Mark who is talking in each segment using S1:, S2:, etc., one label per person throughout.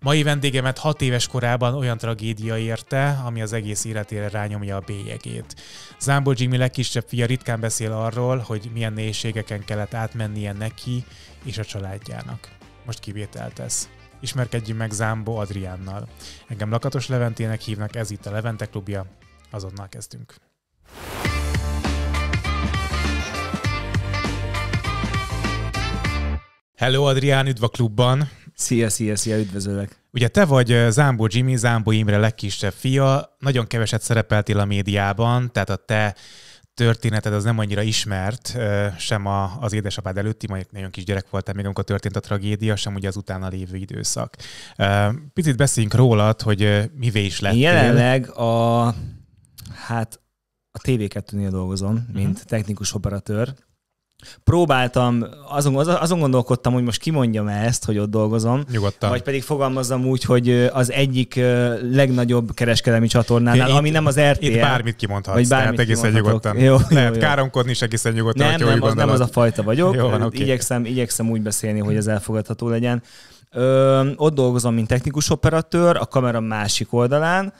S1: Mai vendégemet hat éves korában olyan tragédia érte, ami az egész életére rányomja a bélyegét. Zámbó Jimmy legkisebb fia ritkán beszél arról, hogy milyen nehézségeken kellett átmennie neki és a családjának. Most kivételt tesz. Ismerkedjünk meg Zámbó Adriánnal. Engem Lakatos Leventének hívnak, ez itt a Levente Klubja. Azonnal kezdünk. Hello Adrián, üdv a klubban! Szia, szia, szia, üdvözöllek! Ugye te vagy eh, Zámbó Jimmy, Zámbó Imre legkisebb fia, nagyon keveset szerepeltél a médiában, tehát a te történeted az nem annyira ismert, eh, sem a, az édesapád előtti, majd nagyon kis gyerek voltál még, amikor történt a tragédia, sem ugye az utána lévő időszak. Eh, picit beszéljünk rólad, hogy mivé is lettél. Jelenleg a,
S2: hát a TV2-nél dolgozom, mint uh-huh. technikus operatőr, próbáltam, azon, azon gondolkodtam, hogy most kimondjam-e ezt, hogy ott dolgozom. Nyugodtan. Vagy pedig fogalmazom úgy, hogy az egyik legnagyobb kereskedelmi csatornánál, itt, ami nem
S1: az RTL. Itt bármit kimondhatsz, vagy bármit tehát egészen nyugodtan. Jó, Lehet jó, jó. káromkodni is egészen nyugodtan, nem, nem, az, nem az a fajta
S2: vagyok. Jó, van, okay. igyekszem, igyekszem úgy beszélni, hogy ez elfogadható legyen. Ö, ott dolgozom, mint technikus operatőr, a kamera másik oldalán,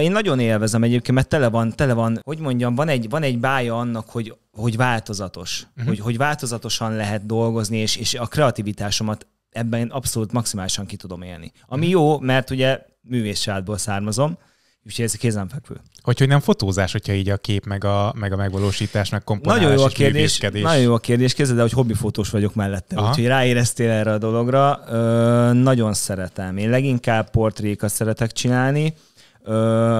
S2: én nagyon élvezem egyébként, mert tele van, tele van, hogy mondjam, van egy, van egy bája annak, hogy, hogy változatos, uh-huh. hogy, hogy változatosan lehet dolgozni, és, és a kreativitásomat ebben én abszolút maximálisan ki tudom élni. Ami uh-huh. jó, mert ugye művészsádból származom, úgyhogy ez kézenfekvő.
S1: Hogy, hogy nem fotózás, hogyha így a kép meg a, meg a megvalósításnak komponálás Nagyon jó a kérdés, nagyon jó a kérdés, kezded
S2: hogy hobbifotós vagyok mellette, Aha. úgyhogy ráéreztél erre a dologra. Ö, nagyon szeretem. Én leginkább portrékat szeretek csinálni, Ö,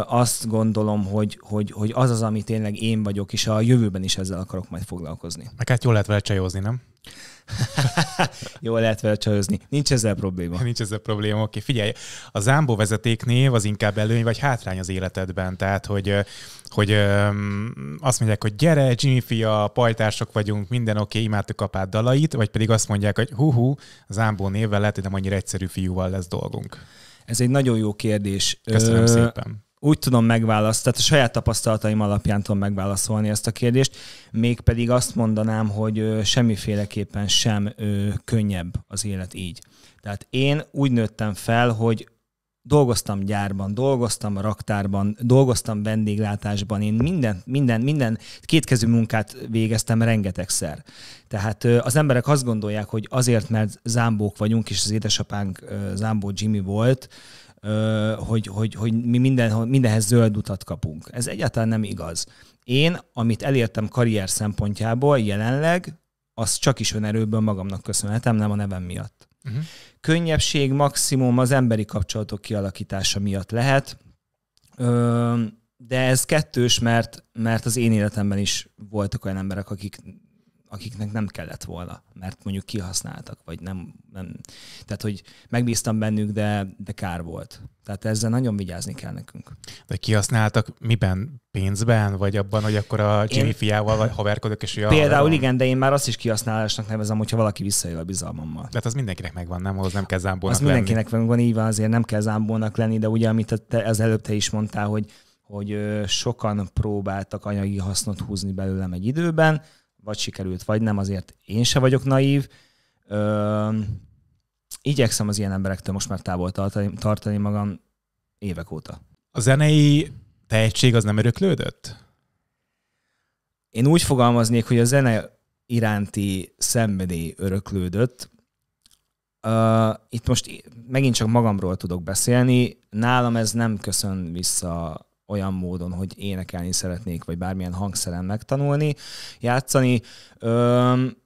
S2: azt gondolom, hogy, hogy, hogy az az, ami tényleg én vagyok, és a jövőben is ezzel akarok majd foglalkozni.
S1: Meg hát jól lehet vele csajózni, nem? Jól lehet vele csajozni. Nincs ezzel probléma. Nincs ezzel probléma. Oké, figyelj, a zámbó vezetéknév az inkább előny vagy hátrány az életedben. Tehát, hogy, hogy öm, azt mondják, hogy gyere, Jimmy fia, pajtársok vagyunk, minden oké, imádtuk apád dalait, vagy pedig azt mondják, hogy hú, hú zámbó névvel lehet, hogy nem annyira egyszerű fiúval lesz dolgunk. Ez egy nagyon jó kérdés. Köszönöm Ö, szépen. Úgy tudom megválasztani, tehát a saját
S2: tapasztalataim alapján tudom megválaszolni ezt a kérdést, mégpedig azt mondanám, hogy semmiféleképpen sem könnyebb az élet így. Tehát én úgy nőttem fel, hogy dolgoztam gyárban, dolgoztam raktárban, dolgoztam vendéglátásban, én minden, minden, minden kétkezű munkát végeztem rengetegszer. Tehát az emberek azt gondolják, hogy azért, mert zámbók vagyunk, és az édesapánk zámbó Jimmy volt, hogy, hogy, hogy mi minden, mindenhez zöld utat kapunk. Ez egyáltalán nem igaz. Én, amit elértem karrier szempontjából jelenleg, az csak is önerőből magamnak köszönhetem, nem a nevem miatt. Uh-huh. Könnyebbség maximum az emberi kapcsolatok kialakítása miatt lehet, de ez kettős, mert, mert az én életemben is voltak olyan emberek, akik akiknek nem kellett volna, mert mondjuk kihasználtak, vagy nem, nem tehát hogy megbíztam bennük, de, de kár volt. Tehát ezzel nagyon vigyázni kell nekünk.
S1: De kihasználtak miben? Pénzben? Vagy abban, hogy akkor a Jimmy én... fiával haverkodok, és olyan. Például
S2: igen, de én már azt is kihasználásnak nevezem, hogyha valaki visszaél a bizalmammal. Tehát az mindenkinek megvan, nem? Ahhoz nem kell Az lenni. mindenkinek megvan, így van, azért nem kell zámbónak lenni, de ugye, amit te, az előbb te is mondtál, hogy hogy sokan próbáltak anyagi hasznot húzni belőlem egy időben, vagy sikerült, vagy nem, azért én se vagyok naív. Ö, igyekszem az ilyen emberektől most már távol tartani, tartani magam évek óta.
S1: A zenei tehetség az nem
S2: öröklődött? Én úgy fogalmaznék, hogy a zene iránti szenvedély öröklődött. Ö, itt most megint csak magamról tudok beszélni. Nálam ez nem köszön vissza olyan módon, hogy énekelni szeretnék, vagy bármilyen hangszeren megtanulni, játszani. Öm,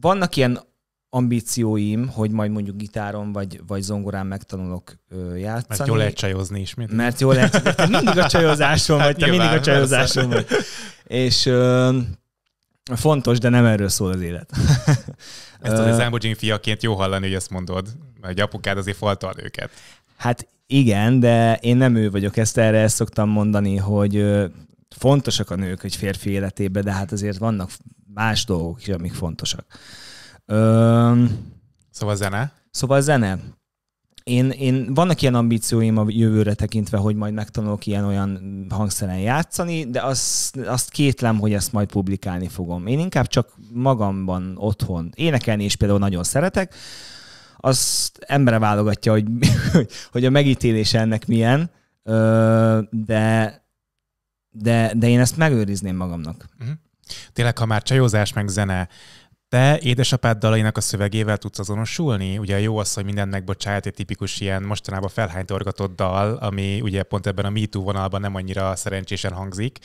S2: vannak ilyen ambícióim, hogy majd mondjuk gitáron vagy, vagy zongorán
S1: megtanulok ö, játszani. Mert jól lehet csajozni is. Mint mert jól lehet, te mindig a csajozásom vagy, te mindig a csajozásom vagy.
S2: És ö, fontos, de nem erről szól az élet. ezt az
S1: Zámbodzsin fiaként jó hallani, hogy ezt mondod, hogy apukád azért faltal őket.
S2: Hát igen, de én nem ő vagyok. Ezt erre ezt szoktam mondani, hogy fontosak a nők egy férfi életébe, de hát azért vannak más dolgok is, amik fontosak. Öm, szóval zene? Szóval zene. Én, én, vannak ilyen ambícióim a jövőre tekintve, hogy majd megtanulok ilyen-olyan hangszeren játszani, de azt, azt kétlem, hogy ezt majd publikálni fogom. Én inkább csak magamban, otthon énekelni is például nagyon szeretek, az embere válogatja, hogy, hogy a megítélése ennek milyen, de, de, de én ezt megőrizném magamnak.
S1: Uh-huh. Tényleg, ha már csajozás meg zene, te édesapád dalainak a szövegével tudsz azonosulni? Ugye jó az, hogy mindent megbocsájt, egy tipikus ilyen mostanában felhánytorgatott dal, ami ugye pont ebben a MeToo vonalban nem annyira szerencsésen hangzik.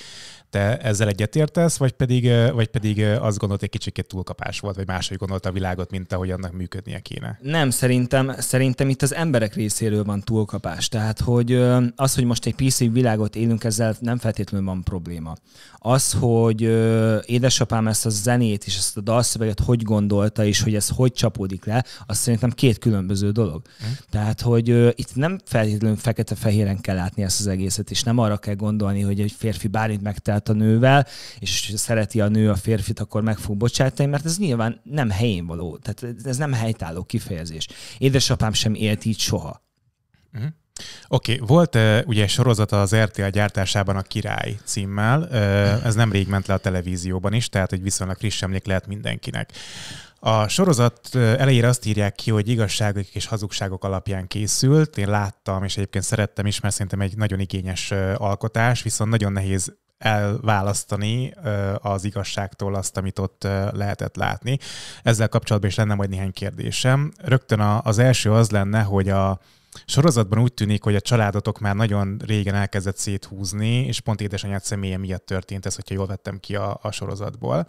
S1: Te ezzel egyetértesz, vagy pedig, vagy pedig azt gondolt, egy kicsit túlkapás volt, vagy máshogy gondolta a világot, mint ahogy annak működnie kéne?
S2: Nem, szerintem, szerintem itt az emberek részéről van túlkapás. Tehát, hogy az, hogy most egy PC világot élünk, ezzel nem feltétlenül van probléma. Az, hogy édesapám ezt a zenét és ezt a dalszöveget hogy hogy gondolta, és hogy ez hogy csapódik le, az szerintem két különböző dolog. Hm. Tehát, hogy ö, itt nem feltétlenül fekete-fehéren kell látni ezt az egészet, és nem arra kell gondolni, hogy egy férfi bármit megtelt a nővel, és szereti a nő a férfit, akkor meg fog bocsátani, mert ez nyilván nem helyén való. Tehát ez nem helytálló kifejezés. Édesapám sem élt így soha.
S1: uh Oké, okay, volt uh, ugye sorozata az RTL gyártásában a Király címmel, uh, ez nemrég ment le a televízióban is, tehát egy viszonylag friss emlék lehet mindenkinek. A sorozat elejére azt írják ki, hogy igazságok és hazugságok alapján készült. Én láttam, és egyébként szerettem is, mert szerintem egy nagyon igényes alkotás, viszont nagyon nehéz elválasztani az igazságtól azt, amit ott lehetett látni. Ezzel kapcsolatban is lenne majd néhány kérdésem. Rögtön az első az lenne, hogy a sorozatban úgy tűnik, hogy a családotok már nagyon régen elkezdett széthúzni, és pont édesanyád személye miatt történt ez, hogyha jól vettem ki a, a sorozatból.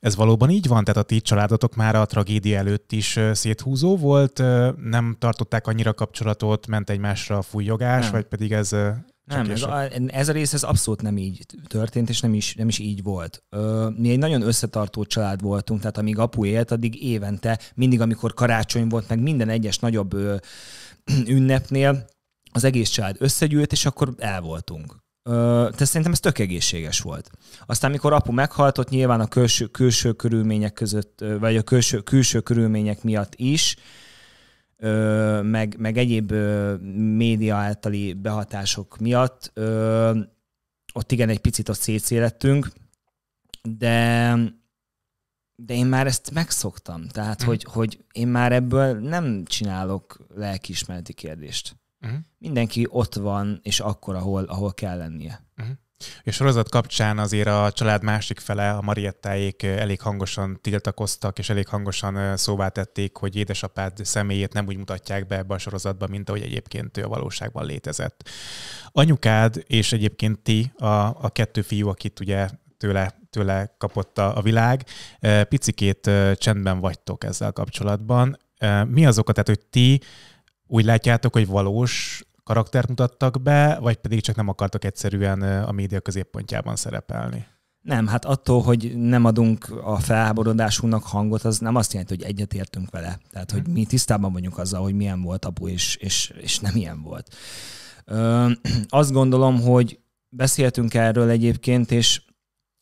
S1: Ez valóban így van? Tehát a ti családotok már a tragédia előtt is széthúzó volt? Nem tartották annyira kapcsolatot, ment egymásra a fújogás, nem. vagy pedig ez... Nem, ez a,
S2: ez a rész ez abszolút nem így történt, és nem is, nem is így volt. Ö, mi egy nagyon összetartó család voltunk, tehát amíg apu élt, addig évente, mindig amikor karácsony volt, meg minden egyes nagyobb ö, ünnepnél az egész család összegyűlt, és akkor el voltunk. Tehát szerintem ez tök egészséges volt. Aztán, mikor apu meghalt, ott nyilván a külső, külső körülmények között, vagy a külső, külső körülmények miatt is, meg, meg egyéb média általi behatások miatt, ott igen, egy picit ott szétszélettünk, de de én már ezt megszoktam. Tehát, mm. hogy, hogy én már ebből nem csinálok lelkiismereti kérdést. Mm. Mindenki ott van, és akkor, ahol, ahol kell lennie. Mm.
S1: És sorozat kapcsán azért a család másik fele, a Mariettáék elég hangosan tiltakoztak, és elég hangosan szóvá tették, hogy édesapád személyét nem úgy mutatják be ebbe a sorozatba, mint ahogy egyébként ő a valóságban létezett. Anyukád és egyébként ti, a, a kettő fiú, akit ugye tőle tőle kapott a, a világ. Picikét csendben vagytok ezzel kapcsolatban. Mi az oka, tehát hogy ti úgy látjátok, hogy valós karaktert mutattak be, vagy pedig csak nem akartak egyszerűen a média középpontjában szerepelni? Nem, hát attól, hogy nem adunk a felháborodásunknak
S2: hangot, az nem azt jelenti, hogy egyetértünk vele. Tehát, hogy mhm. mi tisztában vagyunk azzal, hogy milyen volt apu, és, és, és nem ilyen volt. Ö, azt gondolom, hogy beszéltünk erről egyébként, és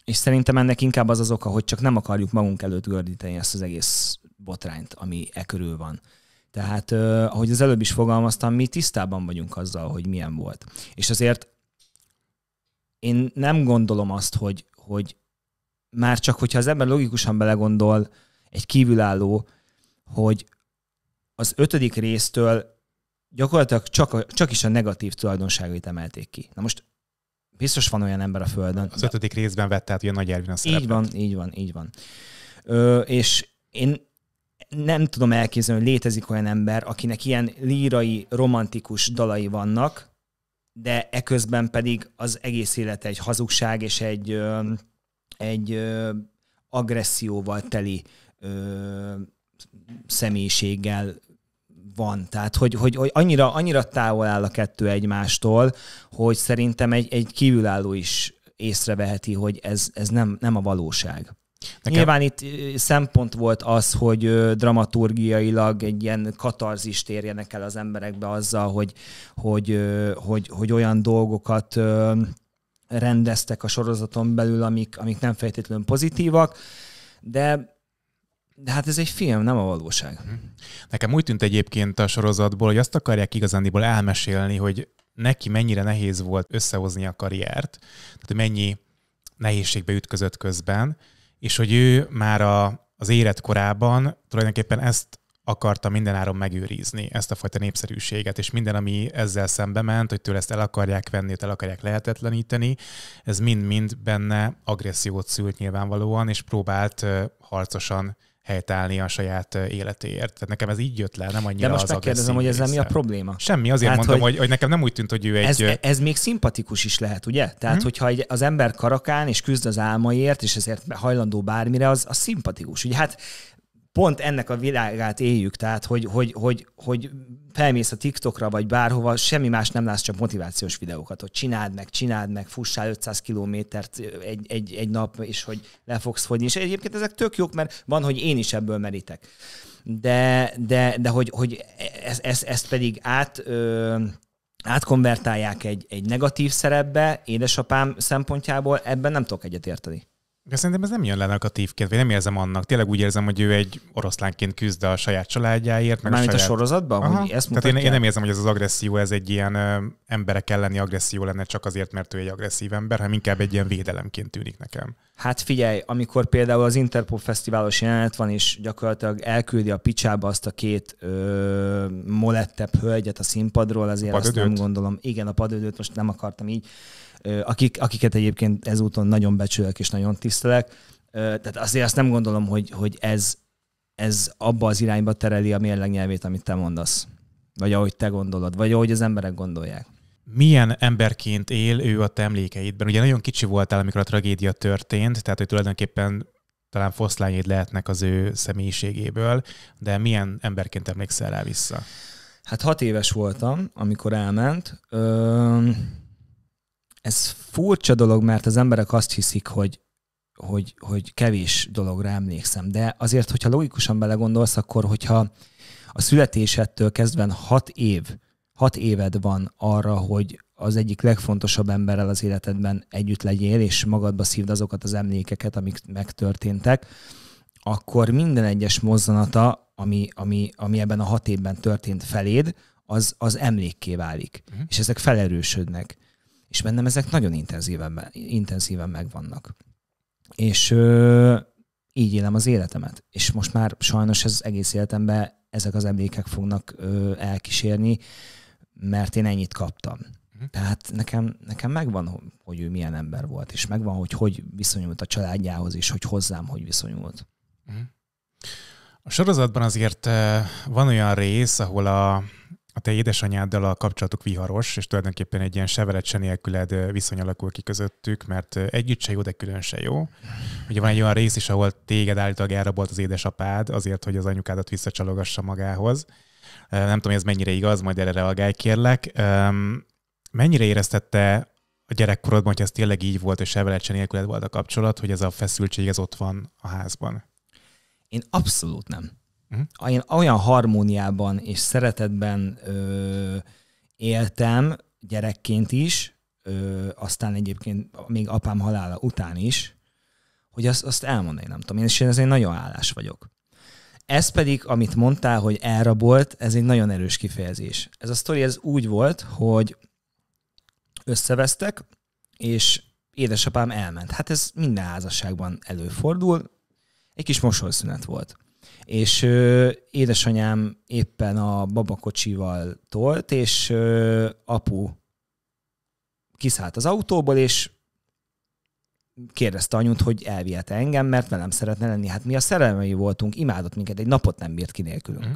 S2: és szerintem ennek inkább az az oka, hogy csak nem akarjuk magunk előtt gördíteni ezt az egész botrányt, ami e körül van. Tehát, eh, ahogy az előbb is fogalmaztam, mi tisztában vagyunk azzal, hogy milyen volt. És azért én nem gondolom azt, hogy, hogy már csak, hogyha az ember logikusan belegondol, egy kívülálló, hogy az ötödik résztől gyakorlatilag csak, a, csak is a negatív tulajdonságait emelték ki. Na most Biztos van olyan ember a Földön. Az ötödik részben vett át ugye Nagy Ervin a szerepet. Így van, így van, így van. Ö, és én nem tudom elképzelni, hogy létezik olyan ember, akinek ilyen lírai, romantikus dalai vannak, de eközben pedig az egész élete egy hazugság és egy, ö, egy ö, agresszióval teli ö, személyiséggel van. Tehát, hogy, hogy, hogy annyira, annyira távol áll a kettő egymástól, hogy szerintem egy, egy kívülálló is észreveheti, hogy ez, ez nem, nem a valóság. Nekem... Nyilván itt szempont volt az, hogy dramaturgiailag egy ilyen katarzist érjenek el az emberekbe azzal, hogy, hogy, hogy, hogy olyan dolgokat rendeztek a sorozaton belül, amik, amik nem feltétlenül pozitívak, de de hát ez egy film, nem a valóság. Mhm.
S1: Nekem úgy tűnt egyébként a sorozatból, hogy azt akarják igazándiból elmesélni, hogy neki mennyire nehéz volt összehozni a karriert, tehát mennyi nehézségbe ütközött közben, és hogy ő már a, az korában tulajdonképpen ezt akarta mindenáron megőrizni, ezt a fajta népszerűséget, és minden, ami ezzel szembe ment, hogy tőle ezt el akarják venni, el akarják lehetetleníteni, ez mind-mind benne agressziót szült nyilvánvalóan, és próbált harcosan helytállni a saját életéért. Tehát nekem ez így jött le, nem annyira De most az megkérdezem, hogy ezzel mi a probléma? Semmi, azért hát, mondom, hogy, hogy, hogy nekem nem úgy tűnt, hogy ő egy... Ez, e,
S2: ez még szimpatikus is lehet, ugye? Tehát, hm? hogyha egy, az ember karakán és küzd az álmaiért, és ezért hajlandó bármire, az, az szimpatikus. Ugye hát pont ennek a világát éljük, tehát hogy, hogy, hogy, hogy felmész a TikTokra, vagy bárhova, semmi más nem látsz, csak motivációs videókat, hogy csináld meg, csináld meg, fussál 500 kilométert egy, egy, egy nap, és hogy le fogsz fogyni. És egyébként ezek tök jók, mert van, hogy én is ebből merítek. De, de, de hogy, hogy ezt, ez ezt pedig át... Ö, átkonvertálják egy, egy negatív szerepbe, édesapám szempontjából, ebben nem tudok egyetérteni.
S1: De szerintem ez nem jön le negatívként, vagy nem érzem annak. Tényleg úgy érzem, hogy ő egy oroszlánként küzd a saját családjáért. Meg Mármint a, saját... a sorozatban? Aha. Hogy ezt Tehát én, én, nem érzem, hogy ez az agresszió, ez egy ilyen ö, emberek elleni agresszió lenne csak azért, mert ő egy agresszív ember, hanem inkább egy ilyen védelemként tűnik nekem.
S2: Hát figyelj, amikor például az Interpol Fesztiválos jelenet van, és gyakorlatilag elküldi a picsába azt a két ö, molettebb hölgyet a színpadról, azért a azt nem gondolom. Igen, a padödőt most nem akartam így akik, akiket egyébként ezúton nagyon becsülök és nagyon tisztelek. Tehát azért azt nem gondolom, hogy, hogy ez, ez abba az irányba tereli a mérlegnyelvét, amit te mondasz. Vagy ahogy te gondolod, vagy ahogy az emberek gondolják.
S1: Milyen emberként él ő a te emlékeidben? Ugye nagyon kicsi voltál, amikor a tragédia történt, tehát hogy tulajdonképpen talán foszlányéd lehetnek az ő személyiségéből, de milyen emberként emlékszel rá vissza? Hát hat éves voltam, amikor elment. Ö- ez furcsa dolog,
S2: mert az emberek azt hiszik, hogy, hogy, hogy kevés dologra emlékszem, de azért, hogyha logikusan belegondolsz, akkor hogyha a születésedtől kezdve hat év, hat éved van arra, hogy az egyik legfontosabb emberrel az életedben együtt legyél, és magadba szívd azokat az emlékeket, amik megtörténtek, akkor minden egyes mozzanata, ami, ami, ami ebben a hat évben történt feléd, az, az emlékké válik. Uh-huh. És ezek felerősödnek. És bennem ezek nagyon intenzíven, intenzíven megvannak. És ö, így élem az életemet. És most már sajnos ez egész életemben ezek az emlékek fognak ö, elkísérni, mert én ennyit kaptam. Mhm. Tehát nekem, nekem megvan, hogy ő milyen ember volt, és megvan, hogy hogy viszonyult a családjához, és hogy hozzám hogy viszonyult. Mhm.
S1: A sorozatban azért van olyan rész, ahol a, a te édesanyáddal a kapcsolatuk viharos, és tulajdonképpen egy ilyen severet se nélküled viszony alakul ki közöttük, mert együtt se jó, de külön se jó. Ugye van egy olyan rész is, ahol téged állítólag elrabolt az édesapád azért, hogy az anyukádat visszacsalogassa magához. Nem tudom, hogy ez mennyire igaz, majd erre reagálj kérlek. Mennyire éreztette a gyerekkorodban, hogy ez tényleg így volt, és sevelet se nélküled volt a kapcsolat, hogy ez a feszültség ez ott van a házban? Én abszolút nem. Uh-huh. Olyan harmóniában és szeretetben ö,
S2: éltem gyerekként is, ö, aztán egyébként még apám halála után is, hogy azt, azt elmondani nem tudom. Én is én ezért nagyon állás vagyok. Ez pedig, amit mondtál, hogy elrabolt, ez egy nagyon erős kifejezés. Ez a sztori ez úgy volt, hogy összevesztek, és édesapám elment. Hát ez minden házasságban előfordul. Egy kis mosolyszünet volt. És ö, édesanyám éppen a babakocsival tolt, és ö, apu kiszállt az autóból, és kérdezte anyut, hogy elvihette engem, mert velem szeretne lenni. Hát mi a szerelmei voltunk, imádott minket, egy napot nem bírt ki nélkülünk. Mm.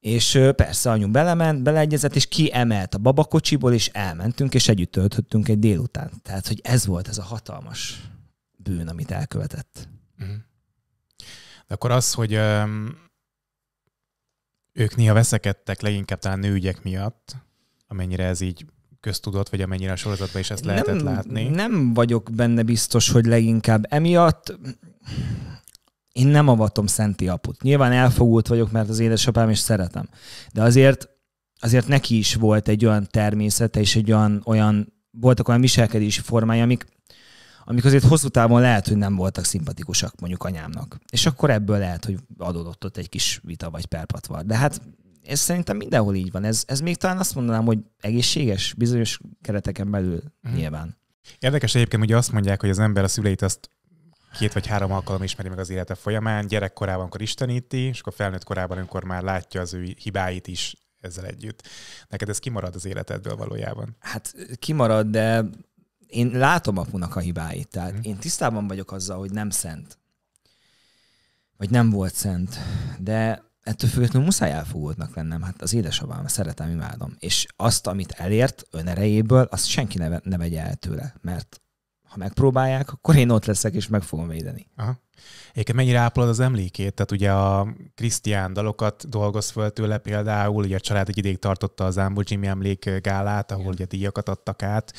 S2: És persze anyu belement, beleegyezett, és kiemelt a babakocsiból, és elmentünk, és együtt töltöttünk egy délután. Tehát, hogy ez volt ez a hatalmas bűn, amit elkövetett. Mm.
S1: De akkor az, hogy öm, ők néha veszekedtek leginkább talán nőügyek miatt, amennyire ez így köztudott, vagy amennyire a sorozatban is ezt lehetett nem, látni.
S2: Nem vagyok benne biztos, hogy leginkább emiatt én nem avatom Szenti aput. Nyilván elfogult vagyok, mert az édesapám is szeretem. De azért, azért neki is volt egy olyan természete, és egy olyan, olyan voltak olyan viselkedési formája, amik amik azért hosszú távon lehet, hogy nem voltak szimpatikusak mondjuk anyámnak. És akkor ebből lehet, hogy adódott ott egy kis vita vagy perpatvar. De hát ez szerintem mindenhol így van. Ez, ez még talán azt mondanám, hogy egészséges bizonyos kereteken belül mm. nyilván.
S1: Érdekes egyébként, hogy azt mondják, hogy az ember a szüleit azt két vagy három alkalom ismeri meg az élete folyamán, gyerekkorában, amikor isteníti, és akkor felnőtt korában, amikor már látja az ő hibáit is ezzel együtt. Neked ez kimarad az életedből valójában? Hát kimarad, de én látom
S2: apunak a hibáit, tehát mm. én tisztában vagyok azzal, hogy nem szent. Vagy nem volt szent. De ettől függetlenül muszáj elfogódnak lennem. Hát az édesapám, szeretem, imádom. És azt, amit elért önerejéből, azt senki ne, ne vegye el tőle. Mert ha megpróbálják, akkor én ott leszek, és meg fogom védeni. Aha.
S1: Egyébként mennyire ápolod az emlékét? Tehát ugye a Krisztián dalokat dolgoz föl tőle például, ugye a család egy ideig tartotta az Ámbo Jimmy emlék gálát, ahol Igen. ugye díjakat adtak át.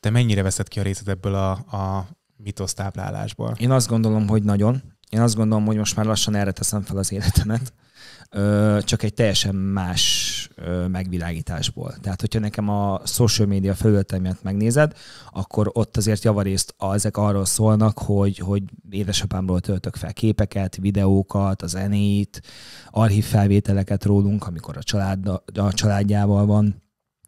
S1: Te mennyire veszed ki a részed ebből a, a mitosztáplálásból?
S2: Én azt gondolom, hogy nagyon. Én azt gondolom, hogy most már lassan erre teszem fel az életemet csak egy teljesen más megvilágításból. Tehát, hogyha nekem a social media felületemet megnézed, akkor ott azért javarészt ezek arról szólnak, hogy, hogy édesapámról töltök fel képeket, videókat, a zenét, archív felvételeket rólunk, amikor a, család, a családjával van.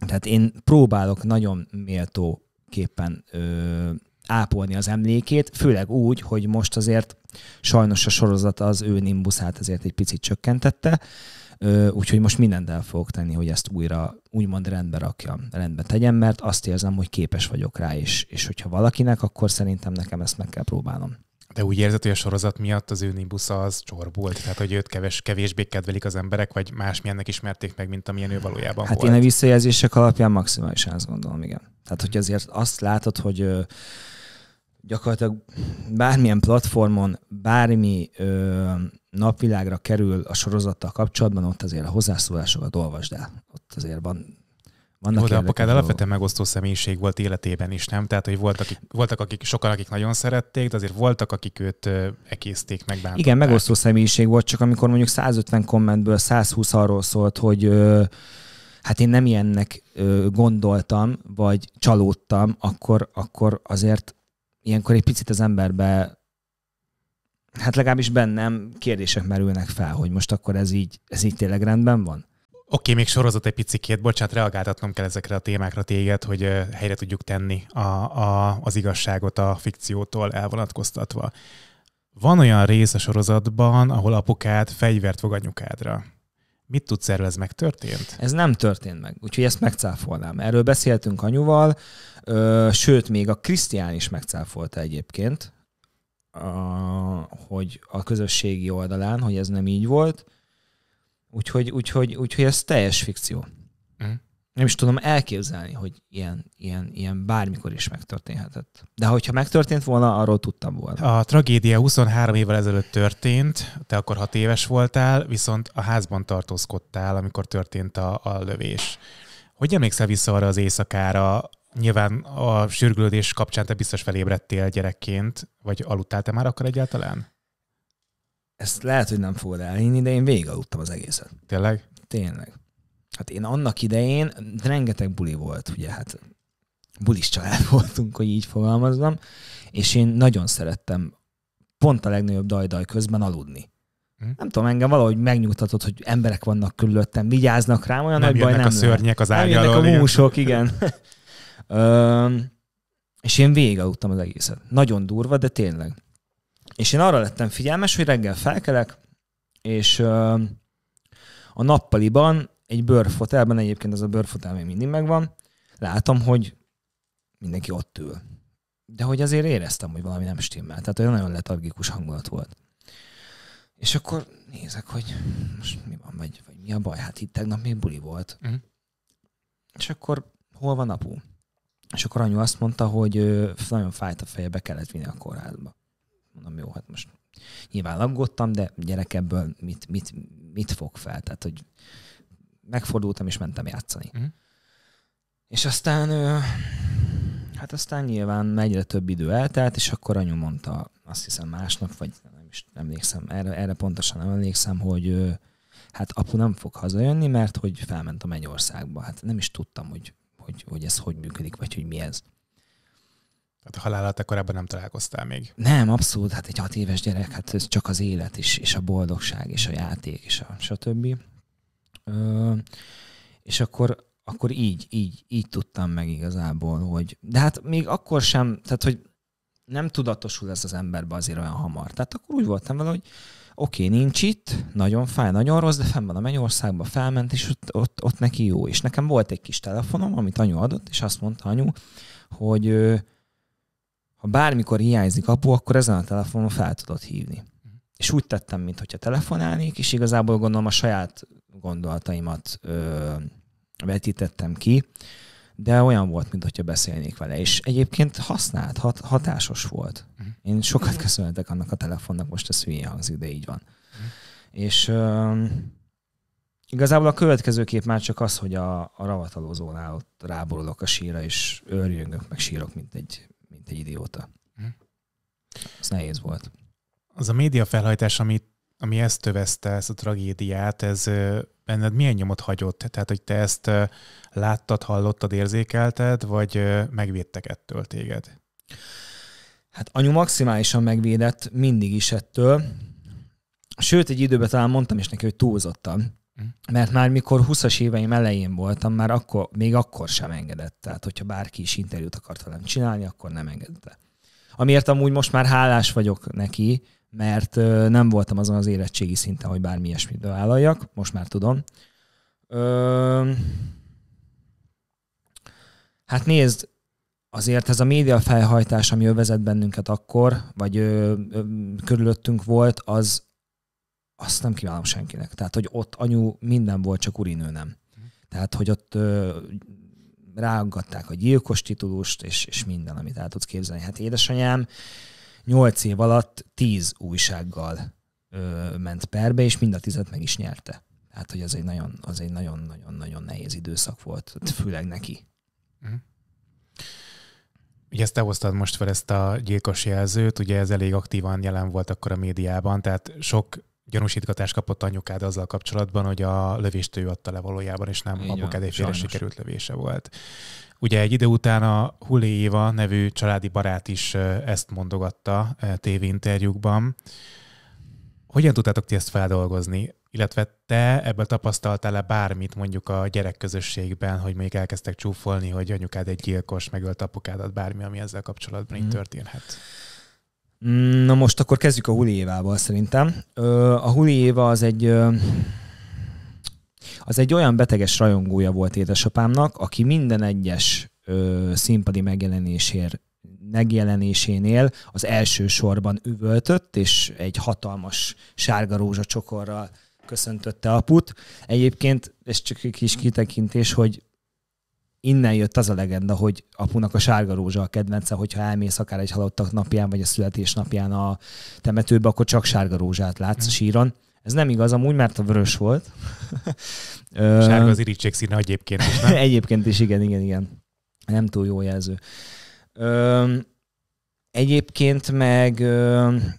S2: Tehát én próbálok nagyon méltóképpen ö, ápolni az emlékét, főleg úgy, hogy most azért sajnos a sorozat az ő nimbuszát azért egy picit csökkentette, úgyhogy most mindent el fogok tenni, hogy ezt újra úgymond rendbe rakjam, rendbe tegyem, mert azt érzem, hogy képes vagyok rá is, és hogyha valakinek, akkor szerintem nekem ezt meg kell próbálnom.
S1: De úgy érzed, hogy a sorozat miatt az ő nimbusza az csorbult, tehát hogy őt keves, kevésbé kedvelik az emberek, vagy másmilyennek ismerték meg, mint amilyen ő valójában Hát volt. én a
S2: visszajelzések alapján maximálisan azt gondolom, igen. Tehát, hogy azért azt látod, hogy gyakorlatilag bármilyen platformon, bármi ö, napvilágra kerül a sorozattal kapcsolatban, ott azért a hozzászólásokat olvasd el. Ott azért van vannak de apukád alapvetően
S1: megosztó személyiség volt életében is, nem? Tehát, hogy voltak, akik, voltak akik, sokan, akik nagyon szerették, de azért voltak, akik őt ekészték, megbántották. Igen, megosztó
S2: személyiség volt, csak amikor mondjuk 150 kommentből 120 arról szólt, hogy ö, hát én nem ilyennek ö, gondoltam, vagy csalódtam, akkor, akkor azért
S1: ilyenkor egy picit az emberbe,
S2: hát legalábbis bennem kérdések merülnek fel, hogy most akkor ez így, ez így tényleg rendben van?
S1: Oké, okay, még sorozat egy picit. bocsánat, reagáltatnom kell ezekre a témákra téged, hogy helyre tudjuk tenni a, a, az igazságot a fikciótól elvonatkoztatva. Van olyan rész a sorozatban, ahol apukád fegyvert fog anyukádra. Mit tudsz erről, ez megtörtént? Ez nem történt
S2: meg, úgyhogy ezt megcáfolnám. Erről beszéltünk anyuval, Ö, sőt, még a Krisztián is megcáfolta egyébként, a, hogy a közösségi oldalán, hogy ez nem így volt. Úgyhogy, úgyhogy, úgyhogy ez teljes fikció. Mm. Nem is tudom elképzelni, hogy ilyen, ilyen, ilyen bármikor is megtörténhetett.
S1: De hogyha megtörtént volna, arról tudtam volna. A tragédia 23 évvel ezelőtt történt, te akkor 6 éves voltál, viszont a házban tartózkodtál, amikor történt a, a lövés. Hogy emlékszel vissza arra az éjszakára, Nyilván a sürgülődés kapcsán te biztos felébredtél gyerekként, vagy aludtál te már akkor egyáltalán? Ezt lehet, hogy nem fogod elhinni, de én aludtam az egészet. Tényleg? Tényleg. Hát én annak
S2: idején rengeteg buli volt, ugye, hát bulis család voltunk, hogy így fogalmazzam, és én nagyon szerettem pont a legnagyobb dajdaj közben aludni. Hm? Nem tudom, engem valahogy megnyugtatott, hogy emberek vannak körülöttem, vigyáznak rám, olyan nem nagy baj nem a szörnyek az ágyalól. Nem jönnek a múmusok, igen. és én végigaludtam az egészet. Nagyon durva, de tényleg. És én arra lettem figyelmes, hogy reggel felkelek, és a nappaliban egy bőrfotelben, egyébként ez a bőrfotel még mindig megvan, látom, hogy mindenki ott ül. De hogy azért éreztem, hogy valami nem stimmel. Tehát olyan nagyon letargikus hangulat volt. És akkor nézek, hogy most mi van, vagy, vagy mi a baj. Hát itt tegnap még buli volt. Uh-huh. És akkor hol van apu? És akkor anyu azt mondta, hogy nagyon fájt a feje, be kellett vinni a kórházba. Mondom, jó, hát most nyilván aggódtam, de gyerek ebből mit, mit, mit fog fel? Tehát, hogy megfordultam és mentem játszani. Mm. És aztán, hát aztán nyilván egyre több idő eltelt, és akkor anyu mondta, azt hiszem másnap, vagy nem is emlékszem, erre, erre pontosan nem emlékszem, hogy hát apu nem fog hazajönni, mert hogy felment a Mennyországba.
S1: Hát nem is tudtam, hogy hogy, hogy ez hogy működik, vagy hogy mi ez. Tehát a halállal te korábban nem találkoztál még.
S2: Nem, abszolút. Hát egy hat éves gyerek, hát ez csak az élet is, és a boldogság, és a játék, és a stb. Ö, és akkor, akkor így, így, így tudtam meg igazából, hogy... De hát még akkor sem, tehát hogy nem tudatosul ez az emberbe azért olyan hamar. Tehát akkor úgy voltam vele, hogy oké, okay, nincs itt, nagyon fáj, nagyon rossz, de fenn van a mennyországba, felment, és ott, ott, ott neki jó. És nekem volt egy kis telefonom, amit anyu adott, és azt mondta anyu, hogy ha bármikor hiányzik apu, akkor ezen a telefonon fel tudod hívni. Uh-huh. És úgy tettem, mintha telefonálnék, és igazából gondolom a saját gondolataimat ö, vetítettem ki, de olyan volt, mint hogyha beszélnék vele. És egyébként használt, hat, hatásos volt. Uh-huh. Én sokat mhm. köszönhetek annak a telefonnak, most ez hülyén hangzik, de így van. Uh-huh. És um, igazából a következő kép már csak az, hogy a, a ravatalózónál ott ráborulok a síra, és őrjöngök, meg sírok, mint egy, mint egy idióta. Uh-huh. Ez nehéz volt.
S1: Az a média felhajtás, amit ami ezt tövezte, ezt a tragédiát, ez benned milyen nyomot hagyott? Tehát, hogy te ezt láttad, hallottad, érzékelted, vagy megvédtek ettől téged? Hát anyu maximálisan megvédett mindig is ettől. Sőt,
S2: egy időben talán mondtam is neki, hogy túlzottam. Mm. Mert már mikor 20-as éveim elején voltam, már akkor, még akkor sem engedett. Tehát, hogyha bárki is interjút akart velem csinálni, akkor nem engedte. Amiért amúgy most már hálás vagyok neki, mert nem voltam azon az érettségi szinten, hogy bármi ilyesmit bevállaljak, most már tudom. Ö... Hát nézd, azért ez a média felhajtás, ami övezett bennünket akkor, vagy ö, ö, körülöttünk volt, az azt nem kívánom senkinek. Tehát, hogy ott anyu minden volt, csak urinő nem. Tehát, hogy ott ö, ráaggatták a gyilkos titulust, és, és minden, amit el tudsz képzelni. Hát édesanyám 8 év alatt 10 újsággal ö, ment perbe, és mind a tizet meg is nyerte. Tehát, hogy az egy nagyon, az egy nagyon, nagyon, nagyon nehéz időszak volt, főleg neki. Mhm.
S1: Ugye ezt te hoztad most fel ezt a gyilkos jelzőt, ugye ez elég aktívan jelen volt akkor a médiában, tehát sok gyanúsítgatást kapott anyukád azzal kapcsolatban, hogy a lövést ő adta le valójában, és nem apukád egy félre sikerült lövése volt. Ugye egy idő után a Huli Éva nevű családi barát is ezt mondogatta tévéinterjúkban. Hogyan tudtátok ti ezt feldolgozni? Illetve te ebből tapasztaltál-e bármit mondjuk a gyerekközösségben, hogy még elkezdtek csúfolni, hogy anyukád egy gyilkos, megölt apukádat, bármi, ami ezzel kapcsolatban mm. így történhet?
S2: Mm, Na most akkor kezdjük a Huli Évával szerintem. A Huli Éva az egy az egy olyan beteges rajongója volt édesapámnak, aki minden egyes ö, színpadi megjelenésért megjelenésénél az első sorban üvöltött, és egy hatalmas sárga rózsacsokorral köszöntötte aput. Egyébként, ez csak egy kis kitekintés, hogy innen jött az a legenda, hogy apunak a sárga rózsa a kedvence, hogyha elmész akár egy halottak napján, vagy a születésnapján a temetőbe, akkor csak sárga rózsát látsz mm. síron. Ez nem igaz amúgy, mert a vörös volt. sárga az irítség színe egyébként is, nem? egyébként is, igen, igen, igen. Nem túl jó jelző. Öm, egyébként meg öm,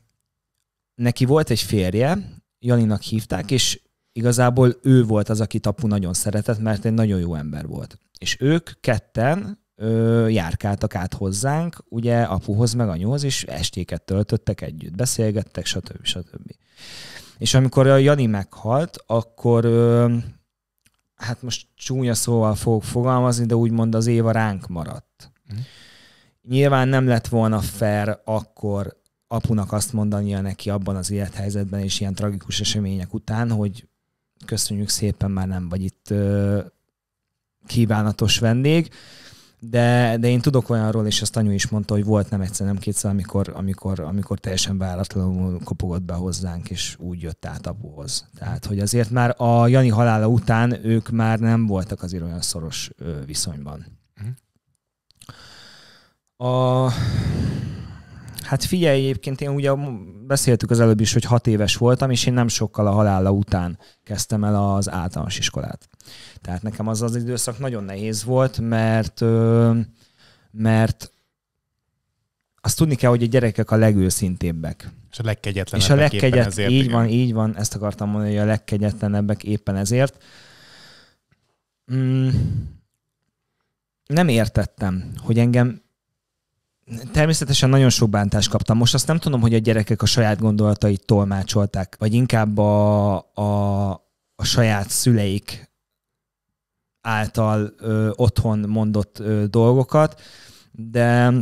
S2: neki volt egy férje, Janinak hívták, és igazából ő volt az, aki tapu nagyon szeretett, mert egy nagyon jó ember volt és ők ketten ö, járkáltak át hozzánk, ugye apuhoz meg anyuhoz, és estéket töltöttek együtt, beszélgettek, stb. stb. És amikor a Jani meghalt, akkor ö, hát most csúnya szóval fogok fogalmazni, de úgymond az Éva ránk maradt. Mm. Nyilván nem lett volna fair akkor apunak azt mondania neki abban az élethelyzetben és ilyen tragikus események után, hogy köszönjük szépen, már nem vagy itt, kívánatos vendég, de, de én tudok olyanról, és azt anyu is mondta, hogy volt nem egyszer, nem kétszer, amikor, amikor, amikor teljesen váratlanul kopogott be hozzánk, és úgy jött át apuhoz. Tehát, hogy azért már a Jani halála után ők már nem voltak azért olyan szoros viszonyban. Mhm. A Hát figyelj, egyébként én ugye beszéltük az előbb is, hogy hat éves voltam, és én nem sokkal a halála után kezdtem el az általános iskolát. Tehát nekem az az időszak nagyon nehéz volt, mert, mert azt tudni kell, hogy a gyerekek a legőszintébbek.
S1: És a legkegyetlenebbek és a legkegyet, éppen ezért. Így igen. van,
S2: így van, ezt akartam mondani, hogy a legkegyetlenebbek éppen ezért. Mm, nem értettem, hogy engem Természetesen nagyon sok bántást kaptam. Most azt nem tudom, hogy a gyerekek a saját gondolatait tolmácsolták, vagy inkább a, a, a saját szüleik által ö, otthon mondott ö, dolgokat, de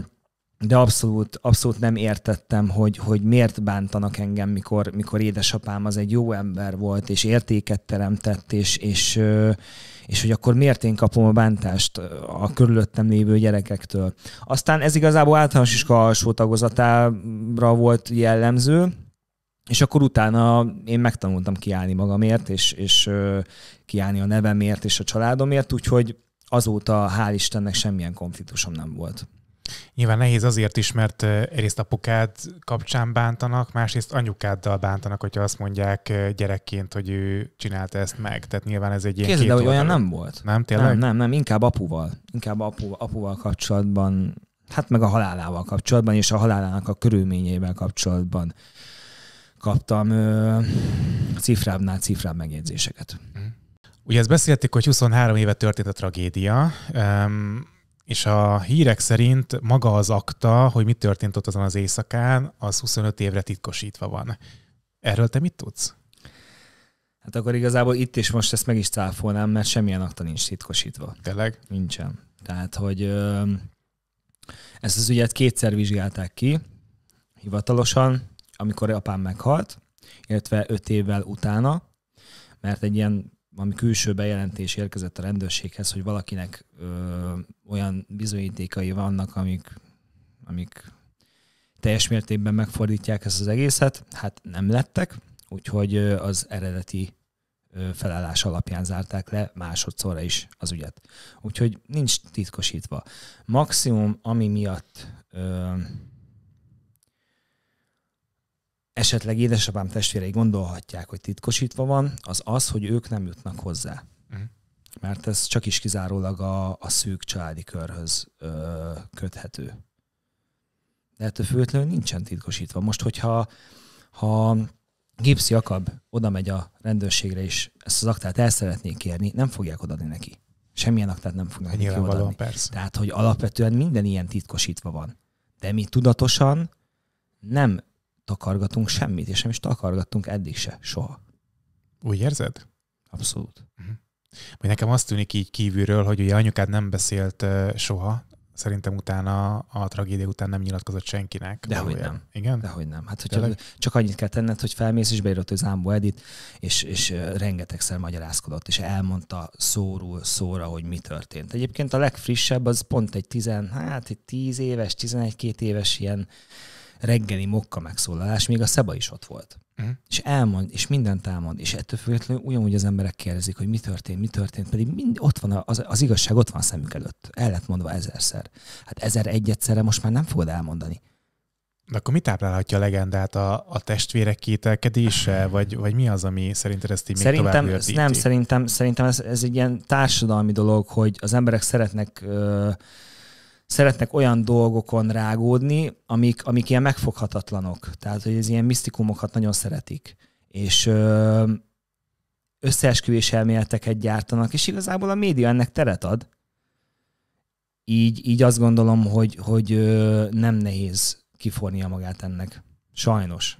S2: de abszolút, abszolút nem értettem, hogy, hogy miért bántanak engem, mikor, mikor édesapám az egy jó ember volt, és értéket teremtett, és, és, és hogy akkor miért én kapom a bántást a körülöttem lévő gyerekektől. Aztán ez igazából általános iskola alsó tagozatára volt jellemző, és akkor utána én megtanultam kiállni magamért, és, és kiállni a nevemért és a családomért, úgyhogy azóta hál' Istennek semmilyen konfliktusom nem volt.
S1: Nyilván nehéz azért is, mert egyrészt apukád kapcsán bántanak, másrészt anyukáddal bántanak, hogyha azt mondják gyerekként, hogy ő csinálta ezt meg. Tehát nyilván ez egy ilyen Kézzel, de hogy olyan nem volt. Nem, tényleg? Nem, nem,
S2: nem, inkább apuval. Inkább apu, apuval kapcsolatban, hát meg a halálával kapcsolatban, és a halálának a körülményeivel kapcsolatban kaptam ö, cifrábbnál cifrább megjegyzéseket. Hm.
S1: Ugye ezt beszéltük, hogy 23 éve történt a tragédia. Um, és a hírek szerint maga az akta, hogy mi történt ott azon az éjszakán, az 25 évre titkosítva van. Erről te mit tudsz? Hát akkor igazából itt és most ezt meg is cáfolnám, mert semmilyen akta nincs titkosítva.
S2: Tényleg? Nincsen. Tehát, hogy ö, ezt az ügyet kétszer vizsgálták ki, hivatalosan, amikor apám meghalt, illetve öt évvel utána, mert egy ilyen valami külső bejelentés érkezett a rendőrséghez, hogy valakinek ö, olyan bizonyítékai vannak, amik, amik teljes mértékben megfordítják ezt az egészet, hát nem lettek, úgyhogy az eredeti felállás alapján zárták le másodszorra is az ügyet. Úgyhogy nincs titkosítva. Maximum, ami miatt ö, esetleg édesapám testvérei gondolhatják, hogy titkosítva van, az az, hogy ők nem jutnak hozzá. Uh-huh. Mert ez csak is kizárólag a, a szűk családi körhöz ö, köthető. De ettől függetlenül nincsen titkosítva. Most, hogyha ha Gipsz Jakab oda megy a rendőrségre, és ezt az aktát el szeretnék kérni, nem fogják odaadni neki. Semmilyen aktát nem fognak neki odaadni. Persze. Tehát, hogy alapvetően minden ilyen titkosítva van. De mi tudatosan nem takargatunk semmit, és nem is takargattunk eddig se, soha.
S1: Úgy érzed? Abszolút. Uh-huh. Vagy nekem azt tűnik így kívülről, hogy ugye anyukád nem beszélt soha, szerintem utána a tragédia után nem nyilatkozott senkinek. Dehogy nem. Igen? Dehogy nem. Hát hogyha
S2: csak annyit kell tenned, hogy felmész és beírod, hogy Zámbó Edit, és, és rengetegszer magyarázkodott, és elmondta szóról szóra, hogy mi történt. Egyébként a legfrissebb az pont egy 10, hát egy 10 éves, 11-2 éves ilyen reggeli mokka megszólalás, még a Szeba is ott volt. Mm. És elmond, és mindent elmond, és ettől függetlenül ugyanúgy az emberek kérdezik, hogy mi történt, mi történt, pedig mind ott van, az, az igazság
S1: ott van a szemük előtt. El lett mondva ezerszer. Hát ezer egyszerre most már nem fogod elmondani. De akkor mi táplálhatja a legendát? A, a testvérek kételkedése? Vagy, vagy mi az, ami szerinted ezt így szerintem, tovább ez Nem,
S2: szerintem, szerintem ez, ez egy ilyen társadalmi dolog, hogy az emberek szeretnek ö, szeretnek olyan dolgokon rágódni, amik, amik ilyen megfoghatatlanok. Tehát, hogy ez ilyen misztikumokat nagyon szeretik. És összeesküvés elméleteket gyártanak, és igazából a média ennek teret ad. Így, így azt gondolom, hogy, hogy ö, nem nehéz kifornia magát ennek.
S1: Sajnos.